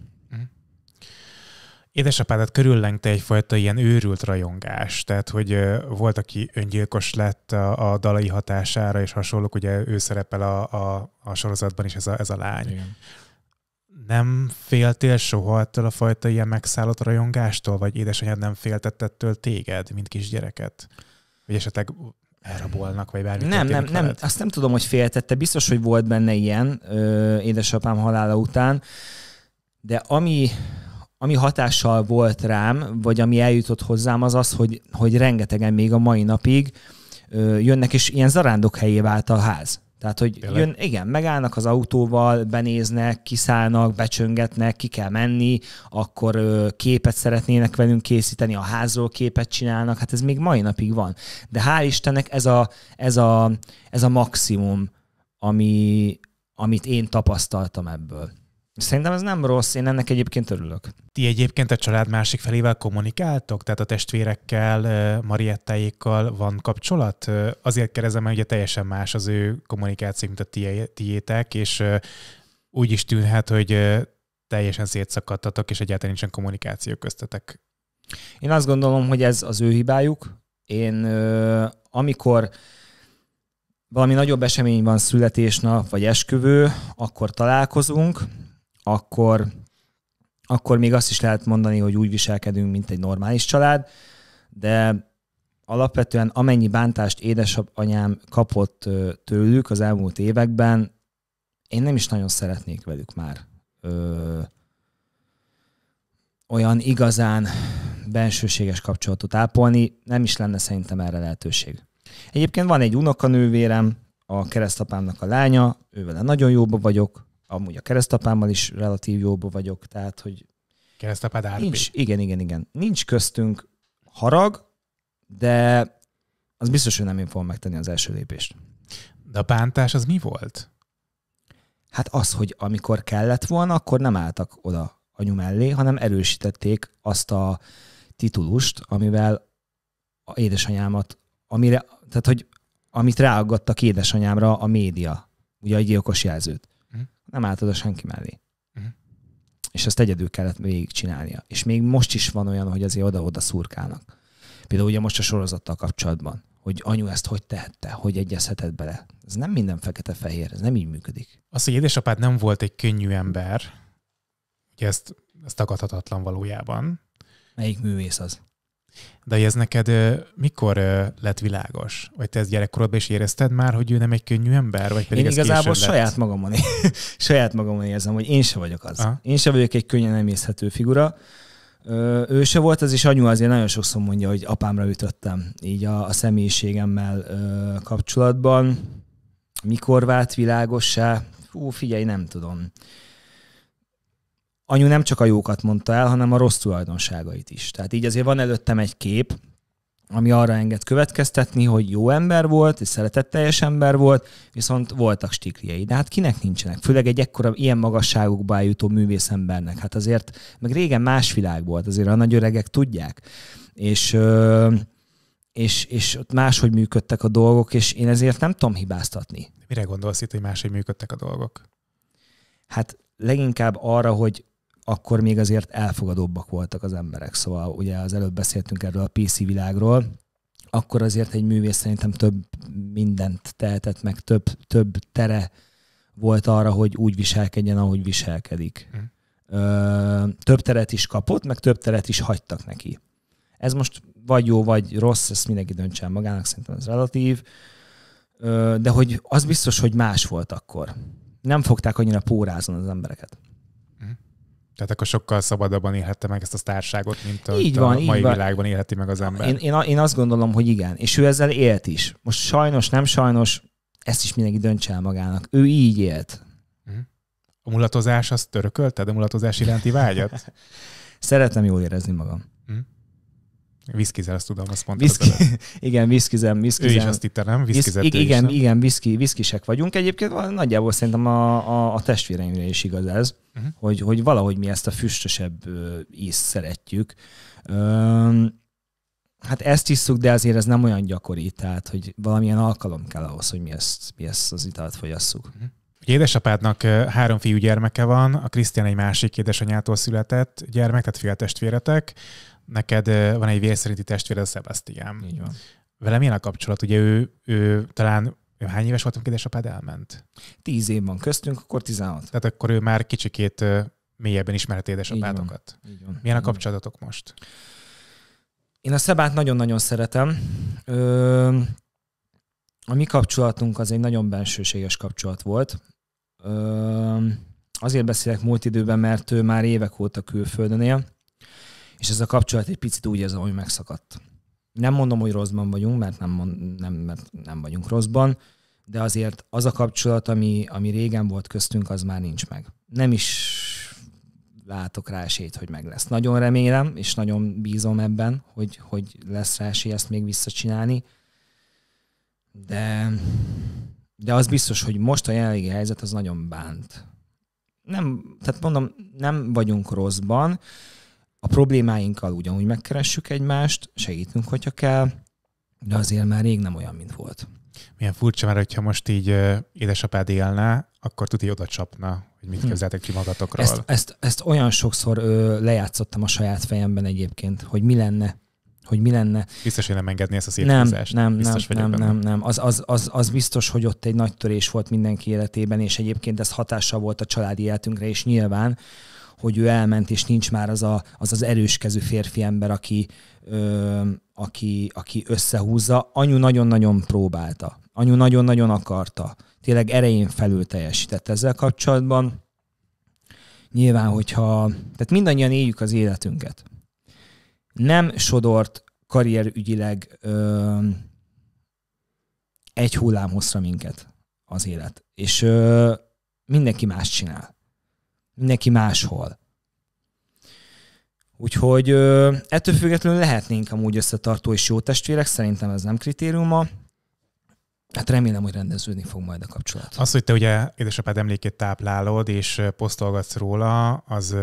S1: Édesapádat körüllengte egyfajta ilyen őrült rajongás, tehát hogy volt, aki öngyilkos lett a, a dalai hatására, és hasonlók, ugye ő szerepel a, a, a sorozatban is ez a, ez a lány. Igen. Nem féltél soha ettől a fajta ilyen megszállott rajongástól, vagy édesanyád nem féltettettől téged, mint kisgyereket? Vagy esetleg elrabolnak, vagy bármi Nem, nem, nem. Veled? Azt
S2: nem tudom, hogy féltette. Biztos, hogy volt benne ilyen ö, édesapám halála után, de ami ami hatással volt rám, vagy ami eljutott hozzám, az az, hogy, hogy rengetegen még a mai napig ö, jönnek, és ilyen zarándok helyé vált a ház. Tehát, hogy jön, igen, megállnak az autóval, benéznek, kiszállnak, becsöngetnek, ki kell menni, akkor ö, képet szeretnének velünk készíteni, a házról képet csinálnak, hát ez még mai napig van. De hál' Istennek ez a, ez a, ez a maximum, ami, amit én tapasztaltam ebből. Szerintem ez nem rossz, én ennek egyébként örülök.
S1: Ti egyébként a család másik felével kommunikáltok? Tehát a testvérekkel, Mariettáékkal van kapcsolat? Azért kérdezem, mert ugye teljesen más az ő kommunikáció, mint a tiétek, és úgy is tűnhet, hogy teljesen szétszakadtatok, és egyáltalán nincsen kommunikáció köztetek.
S2: Én azt gondolom, hogy ez az ő hibájuk. Én amikor valami nagyobb esemény van, születésnap vagy esküvő, akkor találkozunk, akkor, akkor még azt is lehet mondani, hogy úgy viselkedünk, mint egy normális család, de alapvetően amennyi bántást édesanyám kapott tőlük az elmúlt években, én nem is nagyon szeretnék velük már ö, olyan igazán bensőséges kapcsolatot ápolni, nem is lenne szerintem erre lehetőség. Egyébként van egy unokanővérem, a keresztapámnak a lánya, ővel nagyon jóba vagyok, amúgy a keresztapámmal is relatív jóba vagyok, tehát, hogy...
S1: Keresztapád árpi. Nincs,
S2: igen, igen, igen. Nincs köztünk harag, de az biztos, hogy nem én fogom megtenni az első lépést. De a bántás az mi volt? Hát az, hogy amikor kellett volna, akkor nem álltak oda anyu mellé, hanem erősítették azt a titulust, amivel a édesanyámat, amire, tehát hogy amit ráaggattak édesanyámra a média, ugye a gyilkos jelzőt nem állt oda senki mellé. Uh-huh. És ezt egyedül kellett végigcsinálnia. És még most is van olyan, hogy azért oda-oda szurkálnak. Például ugye most a sorozattal kapcsolatban, hogy anyu ezt hogy
S1: tehette, hogy egyezhetett bele. Ez nem minden fekete-fehér, ez nem így működik. Az, hogy édesapád nem volt egy könnyű ember, ugye ezt, ez tagadhatatlan valójában. Melyik művész az? De ez neked mikor lett világos? Vagy te ezt gyerekkorodban is érezted már, hogy ő nem egy könnyű ember? Vagy pedig én igazából saját magamon, é- saját
S2: magamon érzem, hogy én se vagyok az. Aha. Én se vagyok egy könnyen emészhető figura. Ö, ő se volt az, és anyu azért nagyon sokszor mondja, hogy apámra ütöttem, így a, a személyiségemmel ö, kapcsolatban. Mikor vált világossá? Ú, figyelj, nem tudom anyu nem csak a jókat mondta el, hanem a rossz tulajdonságait is. Tehát így azért van előttem egy kép, ami arra enged következtetni, hogy jó ember volt, és szeretetteljes ember volt, viszont voltak stikliei. De hát kinek nincsenek? Főleg egy ekkora ilyen magasságukba jutó embernek. Hát azért, meg régen más világ volt, azért a nagy öregek tudják. És, és, és ott máshogy működtek a dolgok, és én ezért nem tudom hibáztatni.
S1: Mire gondolsz itt, hogy máshogy működtek
S2: a dolgok? Hát leginkább arra, hogy akkor még azért elfogadóbbak voltak az emberek. Szóval ugye az előbb beszéltünk erről a PC világról, akkor azért egy művész szerintem több mindent tehetett, meg több, több tere volt arra, hogy úgy viselkedjen, ahogy viselkedik. Mm. Ö, több teret is kapott, meg több teret is hagytak neki. Ez most vagy jó, vagy rossz, ezt mindenki döntse magának, szerintem ez relatív. Ö, de hogy az biztos, hogy más volt akkor. Nem fogták annyira pórázon
S1: az embereket. Tehát akkor sokkal szabadabban élhette meg ezt a társágot, mint így van, a mai így van. világban élheti meg az ember. Én,
S2: én, én azt gondolom, hogy igen. És ő ezzel élt is. Most sajnos, nem sajnos, ezt is mindenki döntse el magának. Ő így élt. Mhm. A
S1: mulatozás, azt törökölted? A mulatozás iránti vágyat? Szeretem jól érezni magam. Viszkizel, azt tudom, azt mondtad. Viszki... igen, viszkizem, viszkizem. Ő is azt itt nem, viszkizett Visz... Igen, is, nem?
S2: igen, viszki, viszkisek vagyunk. Egyébként nagyjából szerintem a, a, a testvéreimre is igaz ez, uh-huh. hogy, hogy valahogy mi ezt a füstösebb íz szeretjük. Üm, hát ezt isszuk, de azért ez nem olyan gyakori, tehát hogy valamilyen alkalom kell ahhoz, hogy mi ezt, mi ezt az italt fogyasszuk. Uh-huh.
S1: Édesapádnak három fiú gyermeke van, a Krisztián egy másik édesanyától született gyermek, tehát féltestvéretek neked van egy vérszerinti a Sebastian. Így van. Vele milyen a kapcsolat? Ugye ő, ő talán ő hány éves volt, amikor édesapád elment? Tíz év van köztünk, akkor 16. Tehát akkor ő már kicsikét mélyebben ismerte édesapádokat. Így van. Így van. Milyen a kapcsolatotok most? Én a Szebát nagyon-nagyon szeretem. Ö,
S2: a mi kapcsolatunk az egy nagyon bensőséges kapcsolat volt. Ö, azért beszélek múlt időben, mert ő már évek óta külföldön él, és ez a kapcsolat egy picit úgy érzem, hogy megszakadt. Nem mondom, hogy rosszban vagyunk, mert nem, mond, nem, mert nem vagyunk rosszban, de azért az a kapcsolat, ami, ami régen volt köztünk, az már nincs meg. Nem is látok rá esélyt, hogy meg lesz. Nagyon remélem, és nagyon bízom ebben, hogy, hogy lesz rá esély ezt még visszacsinálni, de, de az biztos, hogy most a jelenlegi helyzet az nagyon bánt. Nem, tehát mondom, nem vagyunk rosszban, a problémáinkkal ugyanúgy megkeressük egymást, segítünk, hogyha kell, de azért már rég nem olyan, mint volt.
S1: Milyen furcsa, mert hogyha most így ö, édesapád élne, akkor tudja oda csapna, hogy mit hm. képzeltek ki magatokról. Ezt, ezt,
S2: ezt olyan sokszor ö, lejátszottam a saját fejemben egyébként,
S1: hogy mi lenne, hogy mi lenne. Biztos, hogy nem engedni ezt a szívhúzást. Nem, nem, biztos nem, nem, nem, nem. Az,
S2: az, az, az, biztos, hogy ott egy nagy törés volt mindenki életében, és egyébként ez hatással volt a családi életünkre és nyilván, hogy ő elment, és nincs már az a, az, az erős kezű férfi ember, aki, ö, aki, aki összehúzza. Anyu nagyon-nagyon próbálta. Anyu nagyon-nagyon akarta. Tényleg erején felül teljesített ezzel kapcsolatban. Nyilván, hogyha... Tehát mindannyian éljük az életünket. Nem sodort karrierügyileg ö, egy hullám hosszra minket az élet. És ö, mindenki más csinál mindenki máshol. Úgyhogy ö, ettől függetlenül lehetnénk amúgy összetartó és jó testvérek, szerintem ez nem kritériuma. Hát remélem, hogy rendeződni fog majd a kapcsolat.
S1: Az, hogy te ugye édesapád emlékét táplálod és posztolgatsz róla, az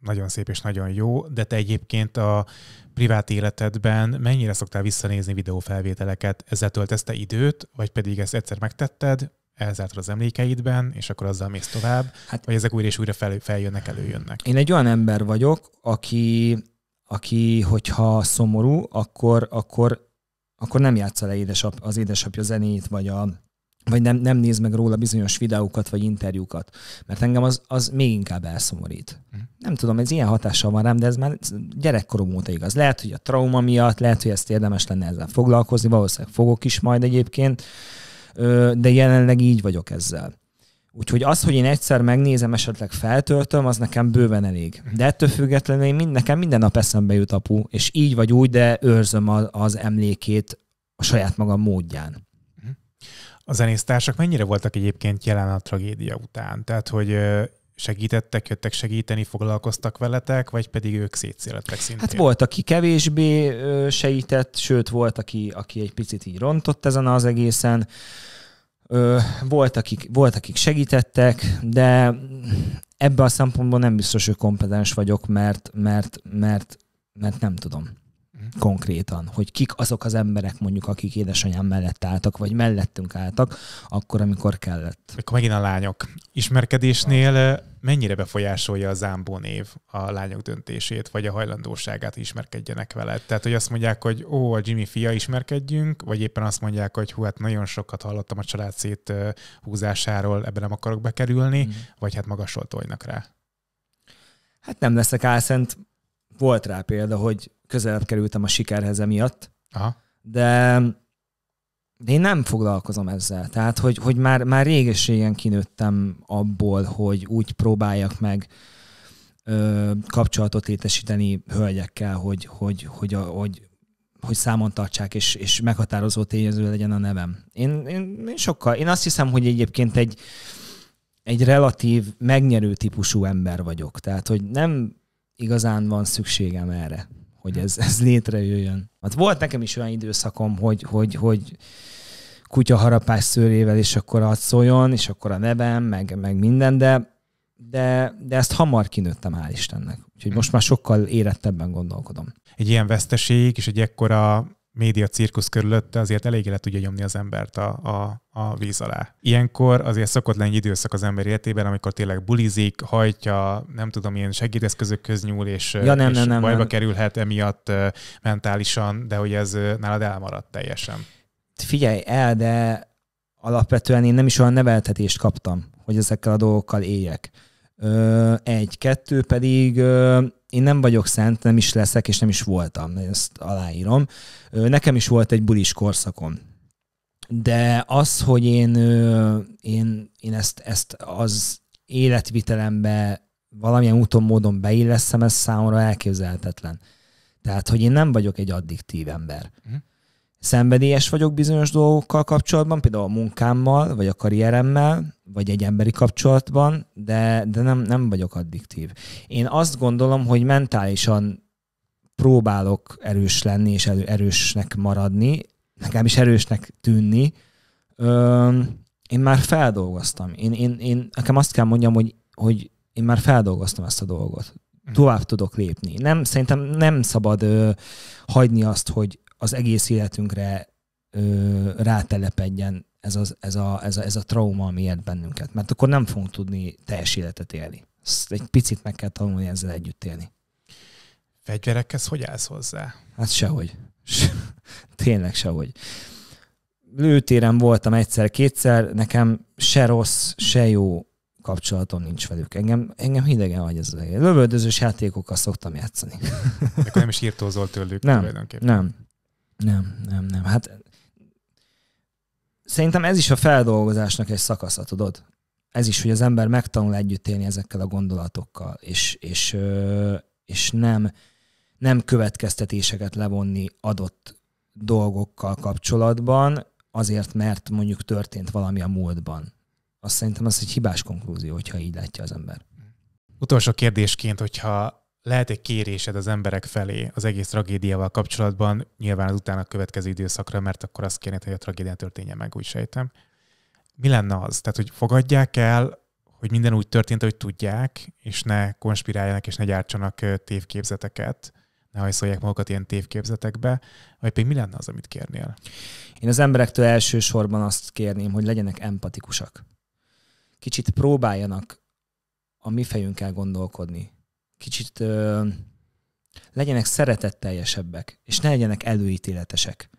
S1: nagyon szép és nagyon jó, de te egyébként a privát életedben mennyire szoktál visszanézni videófelvételeket? Ezzel töltesz te időt, vagy pedig ezt egyszer megtetted, elzártad az emlékeidben, és akkor azzal mész tovább, hát, vagy ezek újra és újra fel, feljönnek, előjönnek?
S2: Én egy olyan ember vagyok, aki, aki hogyha szomorú, akkor, akkor, akkor nem játsza le édesap, az édesapja zenét, vagy a vagy nem, nem néz meg róla bizonyos videókat, vagy interjúkat, mert engem az, az még inkább elszomorít. Mm. Nem tudom, ez ilyen hatással van rám, de ez már gyerekkorom óta igaz. Lehet, hogy a trauma miatt, lehet, hogy ezt érdemes lenne ezzel foglalkozni, valószínűleg fogok is majd egyébként, de jelenleg így vagyok ezzel. Úgyhogy az, hogy én egyszer megnézem, esetleg feltöltöm, az nekem bőven elég. De ettől függetlenül én mind, nekem minden nap eszembe jut apu, és így vagy úgy, de őrzöm a, az emlékét a saját magam módján.
S1: A zenésztársak mennyire voltak egyébként jelen a tragédia után? Tehát, hogy segítettek, jöttek segíteni, foglalkoztak veletek, vagy pedig ők szétszélettek szintén? Hát volt, aki
S2: kevésbé segített, sőt volt, aki, aki egy picit így rontott ezen az egészen. Volt akik, volt, akik segítettek, de ebben a szempontból nem biztos, hogy kompetens vagyok, mert, mert, mert, mert nem tudom konkrétan, hogy kik azok az emberek mondjuk, akik édesanyám mellett álltak, vagy mellettünk álltak, akkor, amikor kellett.
S1: Akkor megint a lányok. Ismerkedésnél mennyire befolyásolja az zámbó név a lányok döntését, vagy a hajlandóságát ismerkedjenek veled? Tehát, hogy azt mondják, hogy ó, a Jimmy fia, ismerkedjünk, vagy éppen azt mondják, hogy hú, hát nagyon sokat hallottam a család szét húzásáról, ebben nem akarok bekerülni, mm. vagy hát magasról rá.
S2: Hát nem leszek álszent volt rá
S1: példa, hogy
S2: közelebb kerültem a sikerhez emiatt, Aha. de de én nem foglalkozom ezzel. Tehát, hogy, hogy már, már régeségen kinőttem abból, hogy úgy próbáljak meg ö, kapcsolatot létesíteni hölgyekkel, hogy, hogy, hogy, a, hogy, hogy számon tartsák, és, és meghatározó tényező legyen a nevem. Én, én, én sokkal, én azt hiszem, hogy egyébként egy, egy relatív megnyerő típusú ember vagyok. Tehát, hogy nem igazán van szükségem erre, hogy ez, ez létrejöjjön. Hát volt nekem is olyan időszakom, hogy, hogy, hogy kutyaharapás szőrével, és akkor ad szóljon, és akkor a nevem, meg, meg minden, de, de, de ezt hamar kinőttem, hál' Istennek. Úgyhogy most már sokkal érettebben gondolkodom.
S1: Egy ilyen veszteség és egy ekkora média cirkusz körülötte azért eléggé le tudja nyomni az embert a, a, a víz alá. Ilyenkor azért szokott lenni időszak az ember életében, amikor tényleg bulizik, hajtja, nem tudom, ilyen segédeszközök köznyúl, és, ja, nem, és nem, nem, bajba nem. kerülhet emiatt mentálisan, de hogy ez nálad elmaradt teljesen.
S2: Figyelj el, de alapvetően én nem is olyan neveltetést kaptam, hogy ezekkel a dolgokkal éljek. Ö, egy, kettő pedig ö, én nem vagyok szent, nem is leszek, és nem is voltam, ezt aláírom. Nekem is volt egy bulis korszakom. De az, hogy én, én, én ezt, ezt az életvitelembe valamilyen úton, módon beilleszem, ez számomra elképzelhetetlen. Tehát, hogy én nem vagyok egy addiktív ember. Mhm szenvedélyes vagyok bizonyos dolgokkal kapcsolatban, például a munkámmal, vagy a karrieremmel, vagy egy emberi kapcsolatban, de, de nem, nem vagyok addiktív. Én azt gondolom, hogy mentálisan próbálok erős lenni és erősnek maradni, nekem is erősnek tűnni. Ö, én már feldolgoztam. Én, én, én, nekem azt kell mondjam, hogy, hogy én már feldolgoztam ezt a dolgot. Mhm. Tovább tudok lépni. Nem, szerintem nem szabad ö, hagyni azt, hogy, az egész életünkre ö, rátelepedjen ez, az, ez, a, ez, a, ez a trauma, ami ért bennünket. Mert akkor nem fogunk tudni teljes életet élni. Ezt egy picit meg kell tanulni ezzel együtt élni.
S1: Fegyverekhez hogy állsz hozzá? Hát sehogy.
S2: Tényleg sehogy. Lőtéren voltam egyszer-kétszer, nekem se rossz, se jó kapcsolatom nincs velük. Engem, engem hidegen vagy ez az egész. Lövöldözős játékokkal szoktam játszani.
S1: akkor nem is írtózol tőlük nem, tulajdonképpen. Nem,
S2: nem, nem, nem. Hát szerintem ez is a feldolgozásnak egy szakasza, tudod? Ez is, hogy az ember megtanul együtt élni ezekkel a gondolatokkal, és, és, és nem, nem következtetéseket levonni adott dolgokkal kapcsolatban, azért, mert mondjuk történt valami a múltban. Azt szerintem az egy hibás konklúzió, hogyha így látja az ember.
S1: Utolsó kérdésként, hogyha lehet egy kérésed az emberek felé az egész tragédiával kapcsolatban, nyilván az utána következő időszakra, mert akkor azt kérnéd, hogy a tragédia történje meg, úgy sejtem. Mi lenne az? Tehát, hogy fogadják el, hogy minden úgy történt, hogy tudják, és ne konspiráljanak, és ne gyártsanak tévképzeteket, ne hajszolják magukat ilyen tévképzetekbe, vagy pedig mi lenne az, amit kérnél? Én az emberektől elsősorban
S2: azt kérném, hogy legyenek empatikusak. Kicsit próbáljanak a mi fejünkkel gondolkodni kicsit ö, legyenek szeretetteljesebbek, és ne legyenek előítéletesek.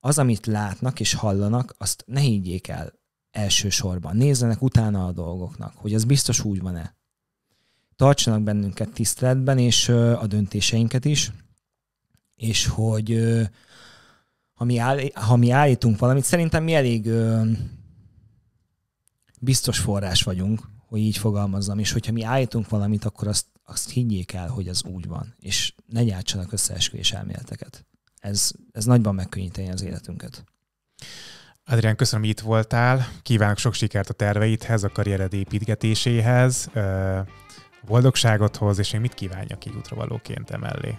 S2: Az, amit látnak és hallanak, azt ne higgyék el elsősorban. Nézzenek utána a dolgoknak, hogy az biztos úgy van-e. Tartsanak bennünket tiszteletben, és ö, a döntéseinket is, és hogy ö, ha, mi áll, ha mi állítunk valamit, szerintem mi elég ö, biztos forrás vagyunk, hogy így fogalmazzam, és hogyha mi állítunk valamit, akkor azt azt higgyék el, hogy az úgy van, és ne gyártsanak összeesküvés
S1: elméleteket.
S2: Ez, ez nagyban megkönnyíteni az életünket.
S1: Adrián, köszönöm, hogy itt voltál. Kívánok sok sikert a terveidhez, a karriered építgetéséhez, boldogságot hoz, és még mit kívánjak így útra valóként emellé?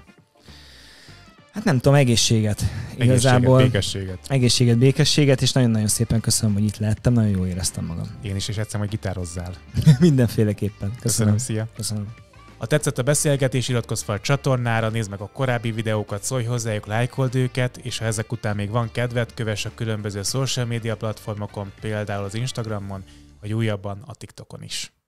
S2: Hát nem tudom, egészséget. egészséget békességet. Egészséget, békességet, és nagyon-nagyon szépen köszönöm, hogy itt lehettem, nagyon jól éreztem magam.
S1: Én is, és egyszerűen, hogy gitározzál.
S2: Mindenféleképpen. Köszönöm. köszönöm
S1: szia. Köszönöm. Ha tetszett a beszélgetés, iratkozz fel a csatornára, nézd meg a korábbi videókat, szólj hozzájuk, lájkold őket, és ha ezek után még van kedved, kövess a különböző social media platformokon, például az Instagramon, vagy újabban a TikTokon is.